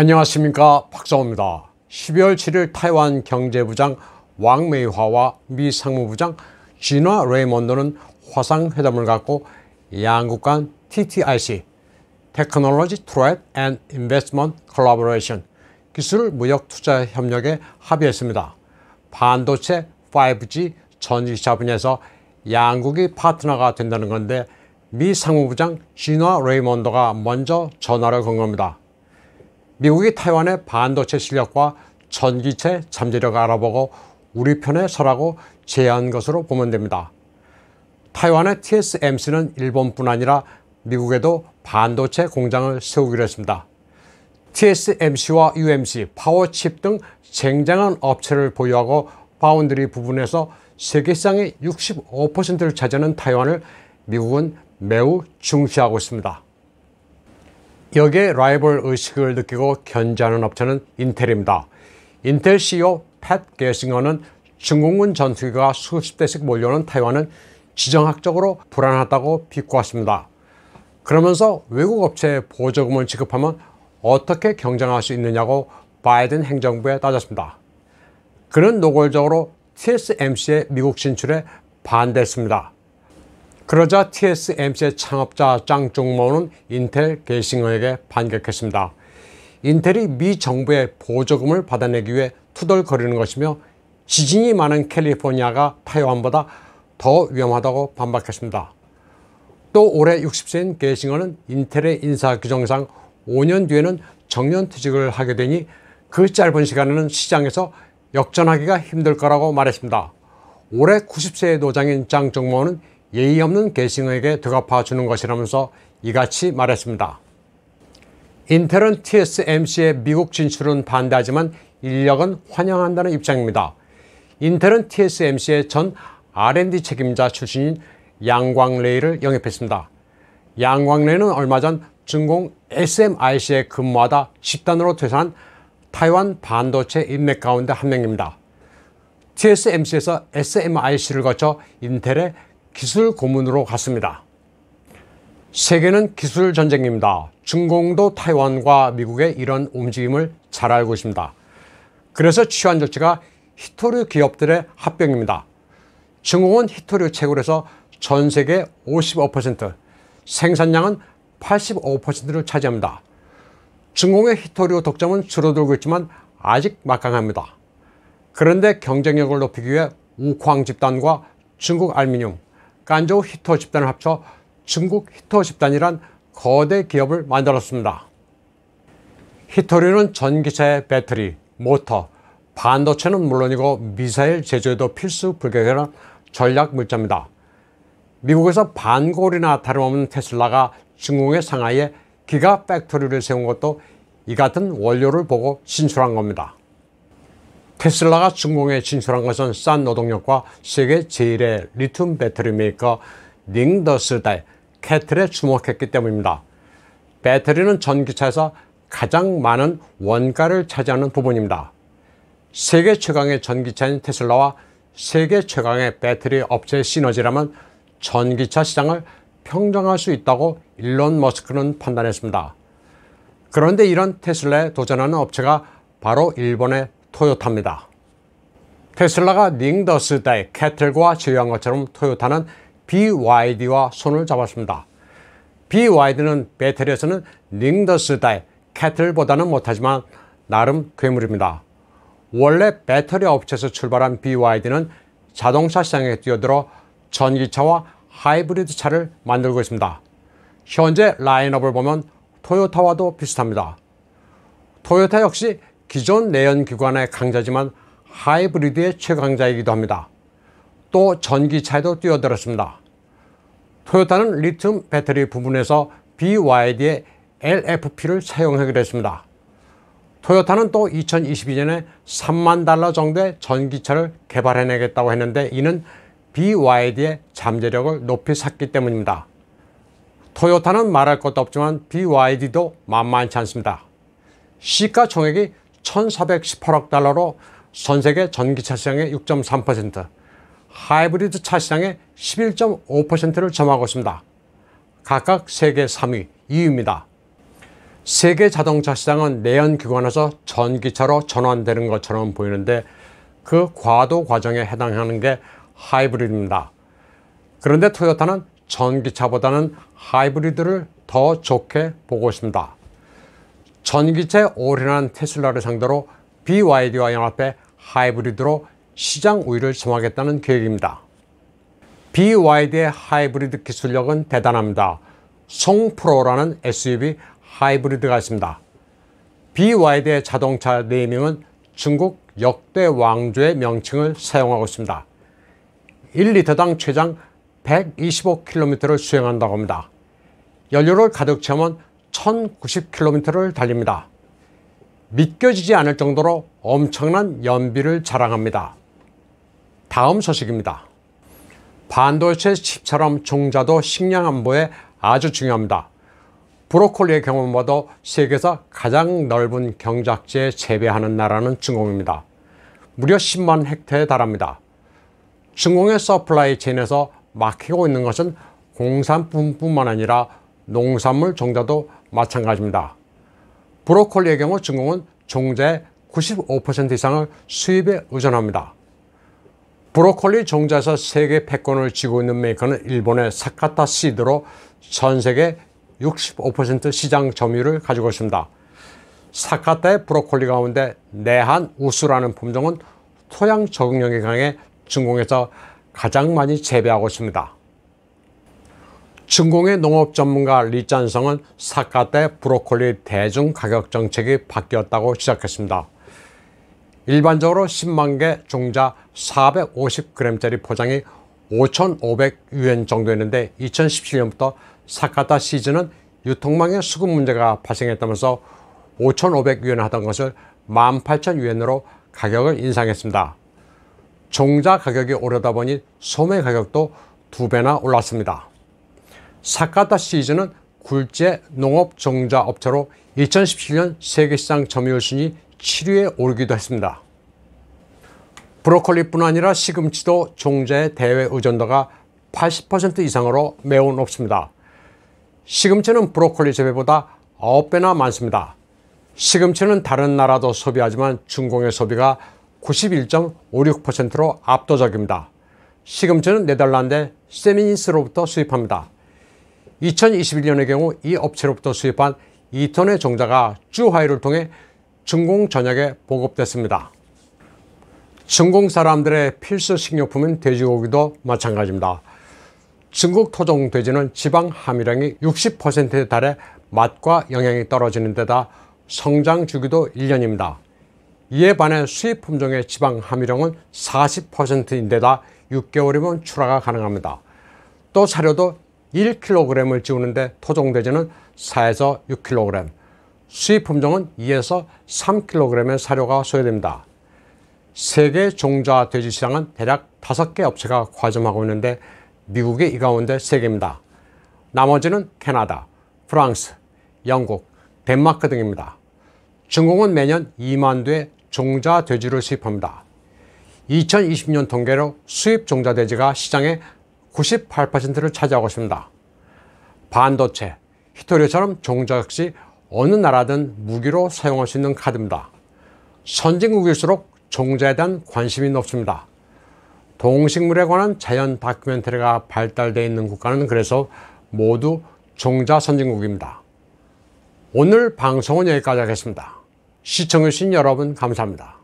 안녕하십니까 박사호입니다. 12월 7일 타이완 경제부장 왕메이화와 미 상무부장 진화 레이먼드는 화상회담을 갖고 양국 간 TTIC Technology Trade and Investment Collaboration 기술 무역 투자 협력에 합의했습니다. 반도체 5G 전기차 분야에서 양국이 파트너가 된다는 건데 미 상무부장 진화 레이먼드가 먼저 전화를 건 겁니다. 미국이 타이완의 반도체 실력과 전기체 잠재력 을 알아보고 우리 편에 서라고 제안한 것으로 보면 됩니다. 타이완의 TSMC는 일본뿐 아니라 미국에도 반도체 공장을 세우기로 했습니다. TSMC와 UMC, 파워칩 등 쟁쟁한 업체를 보유하고 파운드리 부분에서 세계시장의 65%를 차지하는 타이완을 미국은 매우 중시하고 있습니다. 여기에 라이벌 의식을 느끼고 견제하는 업체는 인텔입니다. 인텔 CEO 팻 게싱어는 중국군 전투기가 수십 대씩 몰려오는 타이완은 지정학적으로 불안하다고 비꼬았습니다. 그러면서 외국 업체에 보조금을 지급하면 어떻게 경쟁할 수 있느냐고 바이든 행정부에 따졌습니다. 그는 노골적으로 TSMC의 미국 진출에 반대했습니다. 그러자 TSMC의 창업자 짱중모는 인텔 게이어에게 반격했습니다. 인텔이 미 정부의 보조금을 받아내기 위해 투덜거리는 것이며 지진이 많은 캘리포니아가 타이완보다 더 위험하다고 반박했습니다. 또 올해 60세인 게싱어는 인텔의 인사 규정상 5년 뒤에는 정년퇴직을 하게 되니 그 짧은 시간에는 시장에서 역전하기가 힘들 거라고 말했습니다. 올해 90세의 노장인 짱정모는 예의 없는 개승에게 드갚아 주는 것이라면서 이같이 말했습니다. 인텔은 TSMC의 미국 진출은 반대하지만 인력은 환영한다는 입장입니다. 인텔은 TSMC의 전 R&D 책임자 출신인 양광레이를 영입했습니다. 양광레이는 얼마 전 중공 SMIC에 근무하다 집단으로 퇴사한 타이완 반도체 인맥 가운데 한 명입니다. TSMC에서 SMIC를 거쳐 인텔의 기술 고문으로 갔습니다. 세계는 기술 전쟁입니다. 중공도 타이완과 미국의 이런 움직임을 잘 알고 있습니다. 그래서 취한 조치가 히토류 기업들의 합병입니다. 중공은 히토류 채굴에서 전 세계 55%, 생산량은 85%를 차지합니다. 중공의 히토류 독점은 줄어들고 있지만 아직 막강합니다. 그런데 경쟁력을 높이기 위해 우황 집단과 중국 알미늄, 간조 히토 집단을 합쳐 중국 히토 집단이란 거대 기업을 만들었습니다. 히토류는 전기차의 배터리, 모터, 반도체는 물론이고 미사일 제조에도 필수 불격이라 전략 물자입니다. 미국에서 반골이나 다름없는 테슬라가 중국의 상하이에 기가 팩토리를 세운 것도 이 같은 원료를 보고 신출한 겁니다. 테슬라가 중공에 진출한 것은 싼 노동력과 세계 제1의 리튬 배터리 메이커 닝더스달 캐틀에 주목했기 때문입니다. 배터리는 전기차에서 가장 많은 원가를 차지하는 부분입니다. 세계 최강의 전기차인 테슬라와 세계 최강의 배터리 업체의 시너지라면 전기차 시장을 평정할 수 있다고 일론 머스크는 판단했습니다. 그런데 이런 테슬라에 도전하는 업체가 바로 일본의 토요타입니다. 테슬라가 닝더스다의 캐틀과 제휴한 것처럼 토요타는 BYD와 손을 잡았습니다. BYD는 배터리에서는 닝더스다의 캐틀보다는 못하지만 나름 괴물입니다. 원래 배터리 업체에서 출발한 BYD는 자동차 시장에 뛰어들어 전기차와 하이브리드 차를 만들고 있습니다. 현재 라인업을 보면 토요타와도 비슷합니다. 토요타 역시 기존 내연기관의 강자지만 하이브리드의 최강자이기도 합니다. 또 전기차에도 뛰어들었습니다. 토요타는 리튬 배터리 부분에서 BYD의 LFP를 사용하기로 했습니다. 토요타는 또 2022년에 3만 달러 정도의 전기차를 개발해내겠다고 했는데 이는 BYD의 잠재력을 높이 샀기 때문입니다. 토요타는 말할 것도 없지만 BYD도 만만치 않습니다. 시가총액이 1,418억 달러로 전 세계 전기차 시장의 6.3%, 하이브리드 차 시장의 11.5%를 점하고 있습니다. 각각 세계 3위, 2위입니다. 세계 자동차 시장은 내연 기관에서 전기차로 전환되는 것처럼 보이는데 그 과도 과정에 해당하는 게 하이브리드입니다. 그런데 토요타는 전기차보다는 하이브리드를 더 좋게 보고 있습니다. 전기체 차 올인한 테슬라를 상대로 BYD와 연합해 하이브리드로 시장 우위를 점하겠다는 계획입니다. BYD의 하이브리드 기술력은 대단합니다. 송프로라는 SUV 하이브리드가 있습니다. BYD의 자동차 네이밍은 중국 역대 왕조의 명칭을 사용하고 있습니다. 1리터당 최장 125km를 수행한다고 합니다. 연료를 가득 채우면 1090km를 달립니다. 믿겨지지 않을 정도로 엄청난 연비를 자랑합니다. 다음 소식입니다. 반도체 칩처럼 종자도 식량 안보에 아주 중요합니다. 브로콜리의 경험과도 세계에서 가장 넓은 경작지에 재배하는 나라는 중공입니다. 무려 10만 헥터에 달합니다. 중공의 서플라이 체인에서 막히고 있는 것은 공산품뿐만 아니라 농산물 종자도 마찬가지입니다. 브로콜리의 경우 중국은 종자의 95% 이상을 수입에 의존합니다. 브로콜리 종자에서 세계 패권을 쥐고 있는 메이커는 일본의 사카타 시드로 전 세계 65% 시장 점유율을 가지고 있습니다. 사카타의 브로콜리 가운데 내한 우수라는 품종은 토양 적응력이 강해 중국에서 가장 많이 재배하고 있습니다. 중공의 농업 전문가 리짠성은 사카 때 브로콜리 대중 가격 정책이 바뀌었다고 시작했습니다. 일반적으로 10만 개 종자 450g짜리 포장이 5,500유엔 정도였는데 2017년부터 사카타 시즌은 유통망의 수급 문제가 발생했다면서 5,500유엔 하던 것을 18,000유엔으로 가격을 인상했습니다. 종자 가격이 오르다 보니 소매 가격도 두 배나 올랐습니다. 사카다 시즈는 굴제 농업 종자 업체로 2017년 세계시장 점유율 순위 7위에 오르기도 했습니다. 브로콜리뿐 아니라 시금치도 종자의 대외 의존도가 80% 이상으로 매우 높습니다. 시금치는 브로콜리 재배보다 9배나 많습니다. 시금치는 다른 나라도 소비하지만 중공의 소비가 91.56%로 압도적입니다. 시금치는 네덜란드 세미니스로부터 수입합니다. 2021년의 경우 이 업체로부터 수입한 2톤의 종자가주화이를 통해 중공 전역에 보급됐습니다. 중공 사람들의 필수 식료품인 돼지고기도 마찬가지입니다. 중국 토종 돼지는 지방 함유량이 60%에 달해 맛과 영양이 떨어지는 데다 성장 주기도 1년입니다. 이에 반해 수입 품종의 지방 함유량은 40%인데다 6개월이면 출하가 가능합니다. 또 사료도 1kg을 지우는데 토종돼지는 4에서 6kg, 수입 품종은 2에서 3kg의 사료가 소요됩니다. 세계 종자 돼지 시장은 대략 5개 업체가 과점하고 있는데 미국이 이 가운데 3개입니다. 나머지는 캐나다, 프랑스, 영국, 덴마크 등입니다. 중국은 매년 2만 대 종자 돼지를 수입합니다. 2020년 통계로 수입 종자 돼지가 시장에 98%를 차지하고 있습니다. 반도체, 히토리처럼 종자 역시 어느 나라든 무기로 사용할 수 있는 카드입니다. 선진국일수록 종자에 대한 관심이 높습니다. 동식물에 관한 자연 다큐멘터리가 발달되어 있는 국가는 그래서 모두 종자 선진국입니다. 오늘 방송은 여기까지 하겠습니다. 시청해주신 여러분 감사합니다.